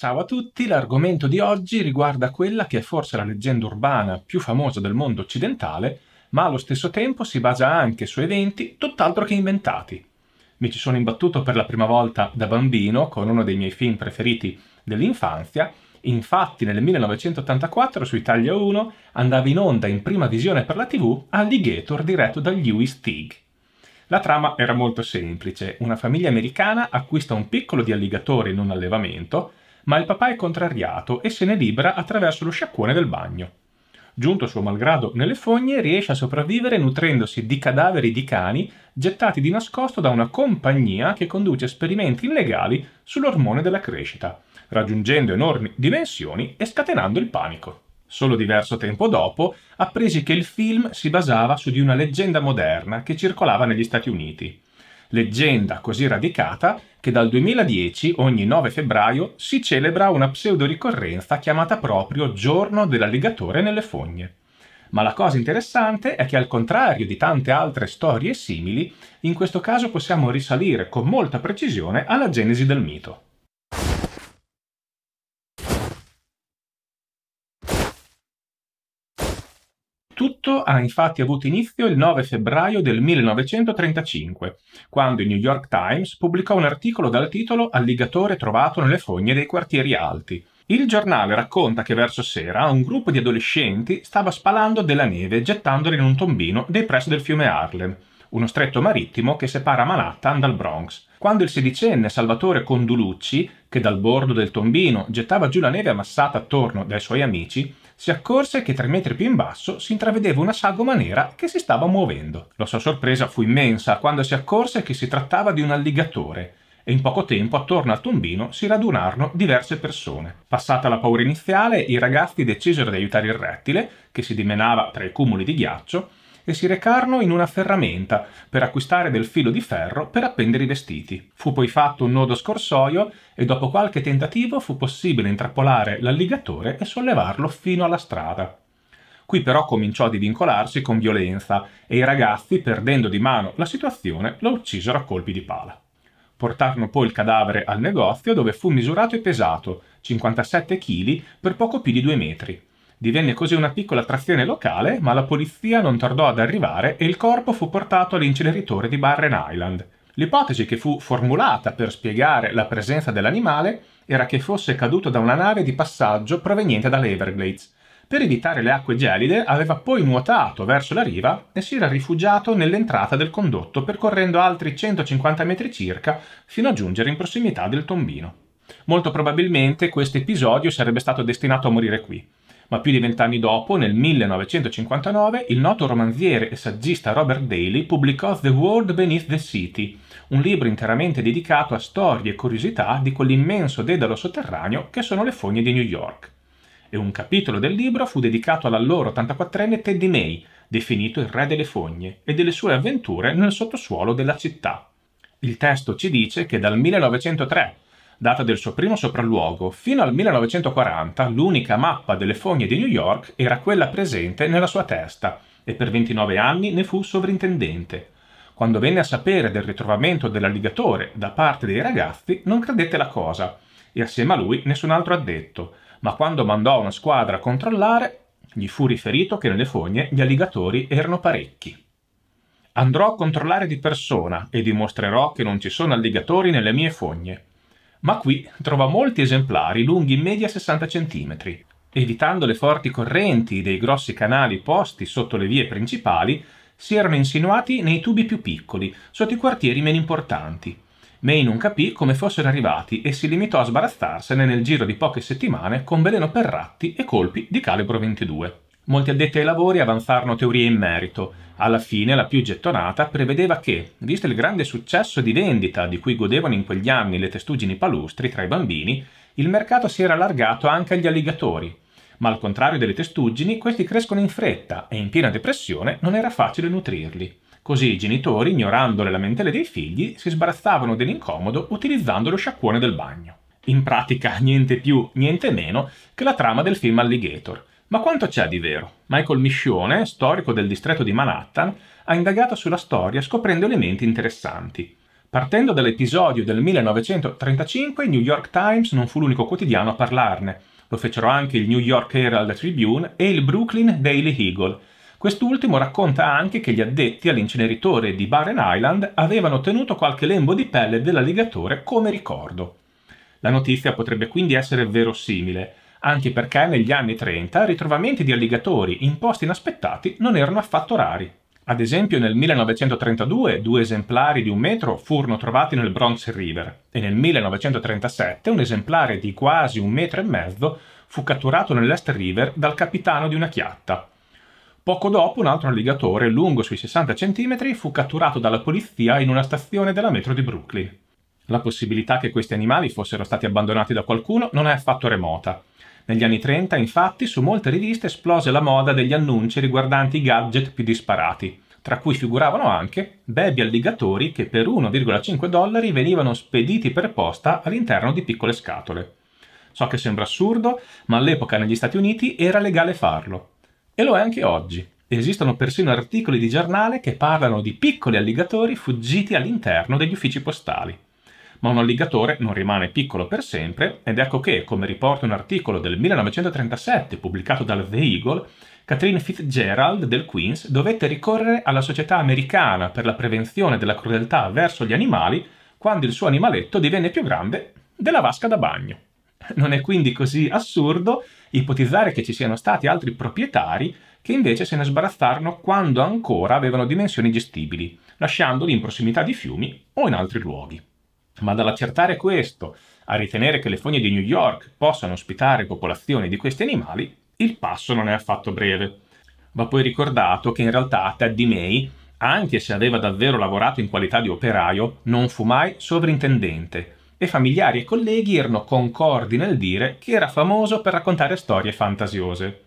Ciao a tutti, l'argomento di oggi riguarda quella che è forse la leggenda urbana più famosa del mondo occidentale, ma allo stesso tempo si basa anche su eventi tutt'altro che inventati. Mi ci sono imbattuto per la prima volta da bambino con uno dei miei film preferiti dell'infanzia. Infatti nel 1984 su Italia 1 andava in onda in prima visione per la TV Alligator diretto da Lewis Teague. La trama era molto semplice. Una famiglia americana acquista un piccolo di alligatori in un allevamento ma il papà è contrariato e se ne libera attraverso lo sciacquone del bagno. Giunto suo malgrado nelle fogne, riesce a sopravvivere nutrendosi di cadaveri di cani gettati di nascosto da una compagnia che conduce esperimenti illegali sull'ormone della crescita, raggiungendo enormi dimensioni e scatenando il panico. Solo diverso tempo dopo appresi che il film si basava su di una leggenda moderna che circolava negli Stati Uniti, leggenda così radicata che dal 2010 ogni 9 febbraio si celebra una pseudoricorrenza chiamata proprio giorno dell'alligatore nelle fogne. Ma la cosa interessante è che al contrario di tante altre storie simili, in questo caso possiamo risalire con molta precisione alla genesi del mito. tutto ha infatti avuto inizio il 9 febbraio del 1935, quando il New York Times pubblicò un articolo dal titolo Alligatore trovato nelle fogne dei quartieri alti. Il giornale racconta che verso sera un gruppo di adolescenti stava spalando della neve gettandola in un tombino dei pressi del fiume Harlem, uno stretto marittimo che separa Manhattan dal Bronx. Quando il sedicenne Salvatore Condulucci, che dal bordo del tombino gettava giù la neve ammassata attorno dai suoi amici, si accorse che tre metri più in basso si intravedeva una sagoma nera che si stava muovendo. La sua sorpresa fu immensa quando si accorse che si trattava di un alligatore e in poco tempo attorno al tombino si radunarono diverse persone. Passata la paura iniziale, i ragazzi decisero di aiutare il rettile, che si dimenava tra i cumuli di ghiaccio, e si recarono in una ferramenta per acquistare del filo di ferro per appendere i vestiti. Fu poi fatto un nodo scorsoio e dopo qualche tentativo fu possibile intrappolare l'alligatore e sollevarlo fino alla strada. Qui però cominciò a divincolarsi con violenza e i ragazzi, perdendo di mano la situazione, lo uccisero a colpi di pala. Portarono poi il cadavere al negozio dove fu misurato e pesato, 57 kg per poco più di 2 metri. Divenne così una piccola attrazione locale, ma la polizia non tardò ad arrivare e il corpo fu portato all'inceneritore di Barren Island. L'ipotesi che fu formulata per spiegare la presenza dell'animale era che fosse caduto da una nave di passaggio proveniente dalle Everglades. Per evitare le acque gelide aveva poi nuotato verso la riva e si era rifugiato nell'entrata del condotto percorrendo altri 150 metri circa fino a giungere in prossimità del tombino. Molto probabilmente questo episodio sarebbe stato destinato a morire qui ma più di vent'anni dopo, nel 1959, il noto romanziere e saggista Robert Daly pubblicò The World Beneath the City, un libro interamente dedicato a storie e curiosità di quell'immenso dedalo sotterraneo che sono le fogne di New York. E un capitolo del libro fu dedicato all'allora 84enne Teddy May, definito il re delle fogne, e delle sue avventure nel sottosuolo della città. Il testo ci dice che dal 1903 data del suo primo sopralluogo, fino al 1940 l'unica mappa delle fogne di New York era quella presente nella sua testa e per 29 anni ne fu sovrintendente. Quando venne a sapere del ritrovamento dell'alligatore da parte dei ragazzi non credette la cosa e assieme a lui nessun altro addetto, ma quando mandò una squadra a controllare gli fu riferito che nelle fogne gli alligatori erano parecchi. Andrò a controllare di persona e dimostrerò che non ci sono alligatori nelle mie fogne ma qui trova molti esemplari lunghi in media 60 cm. Evitando le forti correnti dei grossi canali posti sotto le vie principali, si erano insinuati nei tubi più piccoli, sotto i quartieri meno importanti. May non capì come fossero arrivati e si limitò a sbarazzarsene nel giro di poche settimane con veleno per ratti e colpi di calibro 22. Molti addetti ai lavori avanzarono teorie in merito. Alla fine la più gettonata prevedeva che, visto il grande successo di vendita di cui godevano in quegli anni le testuggini palustri tra i bambini, il mercato si era allargato anche agli alligatori. Ma al contrario delle testuggini, questi crescono in fretta e in piena depressione non era facile nutrirli. Così i genitori, ignorando le lamentele dei figli, si sbarazzavano dell'incomodo utilizzando lo sciacquone del bagno. In pratica niente più, niente meno che la trama del film Alligator – ma quanto c'è di vero? Michael Miscione, storico del distretto di Manhattan, ha indagato sulla storia scoprendo elementi interessanti. Partendo dall'episodio del 1935, il New York Times non fu l'unico quotidiano a parlarne. Lo fecero anche il New York Herald Tribune e il Brooklyn Daily Eagle. Quest'ultimo racconta anche che gli addetti all'inceneritore di Barren Island avevano tenuto qualche lembo di pelle dell'alligatore come ricordo. La notizia potrebbe quindi essere verosimile, anche perché negli anni 30 ritrovamenti di alligatori in posti inaspettati non erano affatto rari. Ad esempio nel 1932 due esemplari di un metro furono trovati nel Bronx River e nel 1937 un esemplare di quasi un metro e mezzo fu catturato nell'Est River dal capitano di una chiatta. Poco dopo un altro alligatore lungo sui 60 cm fu catturato dalla polizia in una stazione della metro di Brooklyn. La possibilità che questi animali fossero stati abbandonati da qualcuno non è affatto remota. Negli anni 30, infatti, su molte riviste esplose la moda degli annunci riguardanti i gadget più disparati, tra cui figuravano anche baby alligatori che per 1,5 dollari venivano spediti per posta all'interno di piccole scatole. So che sembra assurdo, ma all'epoca negli Stati Uniti era legale farlo. E lo è anche oggi. Esistono persino articoli di giornale che parlano di piccoli alligatori fuggiti all'interno degli uffici postali ma un alligatore non rimane piccolo per sempre ed ecco che, come riporta un articolo del 1937 pubblicato dal The Eagle, Catherine Fitzgerald del Queens dovette ricorrere alla Società Americana per la prevenzione della crudeltà verso gli animali quando il suo animaletto divenne più grande della vasca da bagno. Non è quindi così assurdo ipotizzare che ci siano stati altri proprietari che invece se ne sbarazzarono quando ancora avevano dimensioni gestibili, lasciandoli in prossimità di fiumi o in altri luoghi. Ma dall'accertare questo a ritenere che le fogne di New York possano ospitare popolazioni di questi animali, il passo non è affatto breve. Va poi ricordato che in realtà Teddy May, anche se aveva davvero lavorato in qualità di operaio, non fu mai sovrintendente e familiari e colleghi erano concordi nel dire che era famoso per raccontare storie fantasiose.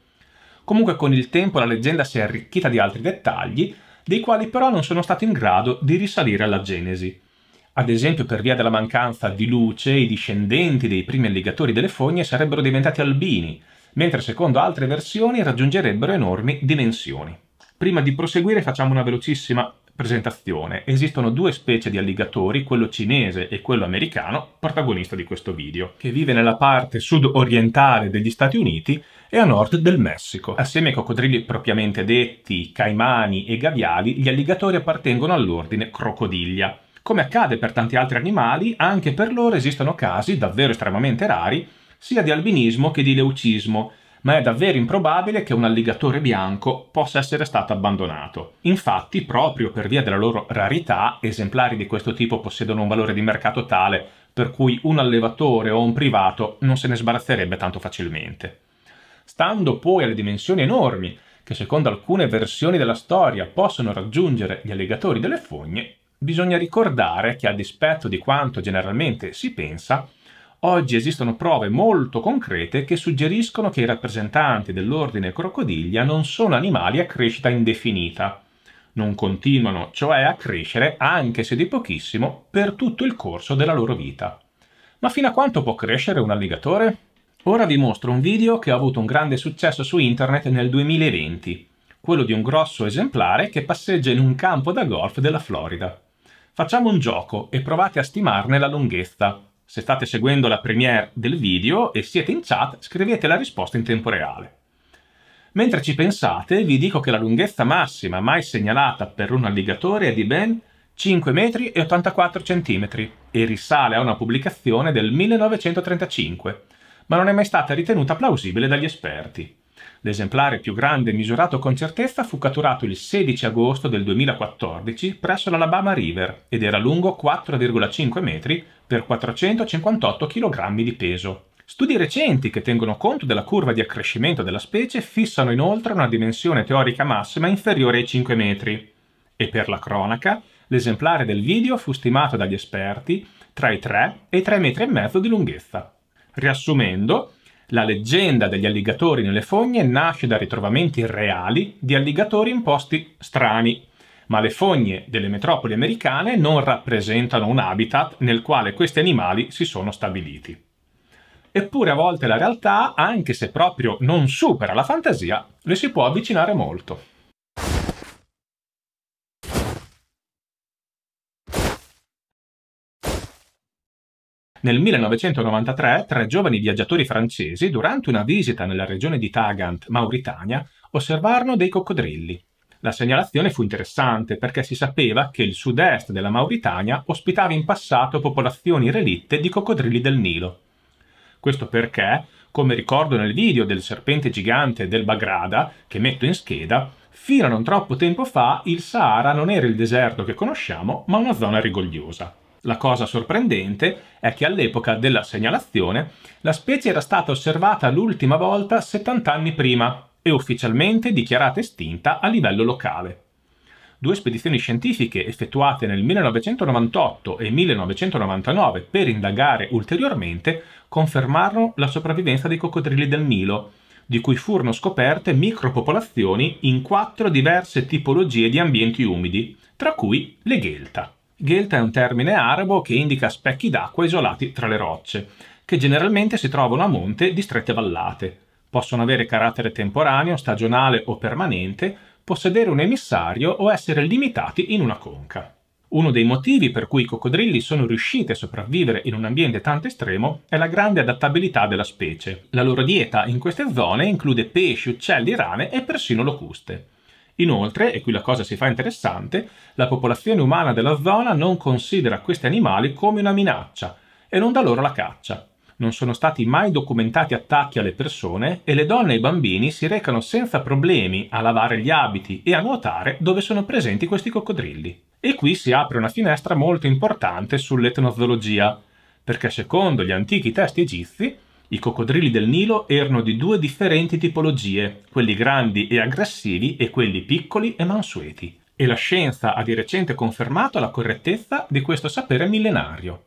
Comunque con il tempo la leggenda si è arricchita di altri dettagli, dei quali però non sono stato in grado di risalire alla genesi. Ad esempio, per via della mancanza di luce, i discendenti dei primi alligatori delle fogne sarebbero diventati albini, mentre secondo altre versioni raggiungerebbero enormi dimensioni. Prima di proseguire facciamo una velocissima presentazione. Esistono due specie di alligatori, quello cinese e quello americano, protagonista di questo video, che vive nella parte sud-orientale degli Stati Uniti e a nord del Messico. Assieme ai coccodrilli propriamente detti, caimani e gaviali, gli alligatori appartengono all'ordine Crocodiglia come accade per tanti altri animali, anche per loro esistono casi, davvero estremamente rari, sia di albinismo che di leucismo, ma è davvero improbabile che un alligatore bianco possa essere stato abbandonato. Infatti, proprio per via della loro rarità, esemplari di questo tipo possiedono un valore di mercato tale per cui un allevatore o un privato non se ne sbarazzerebbe tanto facilmente. Stando poi alle dimensioni enormi che secondo alcune versioni della storia possono raggiungere gli alligatori delle fogne, bisogna ricordare che a dispetto di quanto generalmente si pensa, oggi esistono prove molto concrete che suggeriscono che i rappresentanti dell'ordine crocodiglia non sono animali a crescita indefinita. Non continuano cioè a crescere, anche se di pochissimo, per tutto il corso della loro vita. Ma fino a quanto può crescere un alligatore? Ora vi mostro un video che ha avuto un grande successo su internet nel 2020, quello di un grosso esemplare che passeggia in un campo da golf della Florida. Facciamo un gioco e provate a stimarne la lunghezza. Se state seguendo la premiere del video e siete in chat, scrivete la risposta in tempo reale. Mentre ci pensate, vi dico che la lunghezza massima mai segnalata per un alligatore è di ben 5 metri e 84 centimetri e risale a una pubblicazione del 1935, ma non è mai stata ritenuta plausibile dagli esperti. L'esemplare più grande misurato con certezza fu catturato il 16 agosto del 2014 presso l'Alabama River ed era lungo 4,5 metri per 458 kg di peso. Studi recenti che tengono conto della curva di accrescimento della specie fissano inoltre una dimensione teorica massima inferiore ai 5 metri. E per la cronaca, l'esemplare del video fu stimato dagli esperti tra i 3 e i 3,5 metri di lunghezza. Riassumendo, la leggenda degli alligatori nelle fogne nasce da ritrovamenti reali di alligatori in posti strani, ma le fogne delle metropoli americane non rappresentano un habitat nel quale questi animali si sono stabiliti. Eppure a volte la realtà, anche se proprio non supera la fantasia, le si può avvicinare molto. Nel 1993 tre giovani viaggiatori francesi, durante una visita nella regione di Tagant, Mauritania, osservarono dei coccodrilli. La segnalazione fu interessante perché si sapeva che il sud-est della Mauritania ospitava in passato popolazioni relitte di coccodrilli del Nilo. Questo perché, come ricordo nel video del serpente gigante del Bagrada, che metto in scheda, fino a non troppo tempo fa il Sahara non era il deserto che conosciamo, ma una zona rigogliosa. La cosa sorprendente è che all'epoca della segnalazione la specie era stata osservata l'ultima volta 70 anni prima e ufficialmente dichiarata estinta a livello locale. Due spedizioni scientifiche effettuate nel 1998 e 1999 per indagare ulteriormente confermarono la sopravvivenza dei coccodrilli del Nilo, di cui furono scoperte micropopolazioni in quattro diverse tipologie di ambienti umidi, tra cui le ghelta. Ghelta è un termine arabo che indica specchi d'acqua isolati tra le rocce, che generalmente si trovano a monte di strette vallate. Possono avere carattere temporaneo, stagionale o permanente, possedere un emissario o essere limitati in una conca. Uno dei motivi per cui i coccodrilli sono riusciti a sopravvivere in un ambiente tanto estremo è la grande adattabilità della specie. La loro dieta in queste zone include pesci, uccelli, rane e persino locuste. Inoltre, e qui la cosa si fa interessante, la popolazione umana della zona non considera questi animali come una minaccia e non da loro la caccia. Non sono stati mai documentati attacchi alle persone e le donne e i bambini si recano senza problemi a lavare gli abiti e a nuotare dove sono presenti questi coccodrilli. E qui si apre una finestra molto importante sull'etnozoologia, perché secondo gli antichi testi egizi i coccodrilli del Nilo erano di due differenti tipologie, quelli grandi e aggressivi e quelli piccoli e mansueti. E la scienza ha di recente confermato la correttezza di questo sapere millenario.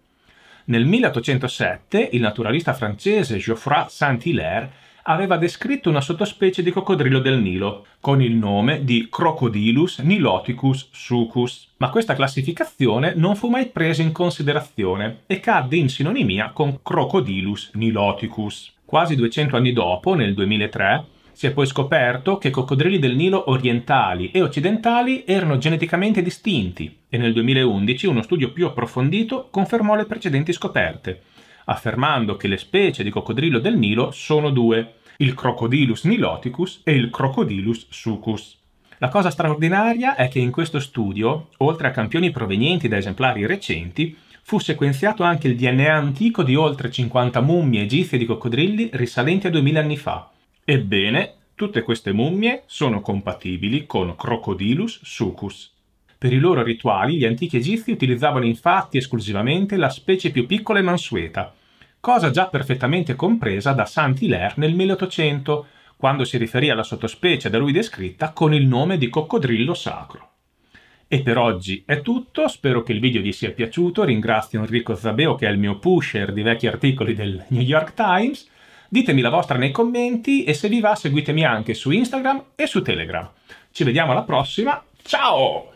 Nel 1807 il naturalista francese Geoffroy Saint-Hilaire aveva descritto una sottospecie di coccodrillo del Nilo, con il nome di Crocodilus niloticus sucus. Ma questa classificazione non fu mai presa in considerazione e cadde in sinonimia con Crocodilus niloticus. Quasi 200 anni dopo, nel 2003, si è poi scoperto che coccodrilli del Nilo orientali e occidentali erano geneticamente distinti e nel 2011 uno studio più approfondito confermò le precedenti scoperte affermando che le specie di coccodrillo del Nilo sono due, il Crocodilus niloticus e il Crocodilus sucus. La cosa straordinaria è che in questo studio, oltre a campioni provenienti da esemplari recenti, fu sequenziato anche il DNA antico di oltre 50 mummie egizie di coccodrilli risalenti a 2000 anni fa. Ebbene, tutte queste mummie sono compatibili con Crocodilus sucus. Per i loro rituali gli antichi egizi utilizzavano infatti esclusivamente la specie più piccola e mansueta, cosa già perfettamente compresa da Saint-Hilaire nel 1800, quando si riferì alla sottospecie da lui descritta con il nome di coccodrillo sacro. E per oggi è tutto, spero che il video vi sia piaciuto, ringrazio Enrico Zabeo che è il mio pusher di vecchi articoli del New York Times, ditemi la vostra nei commenti e se vi va seguitemi anche su Instagram e su Telegram. Ci vediamo alla prossima, ciao!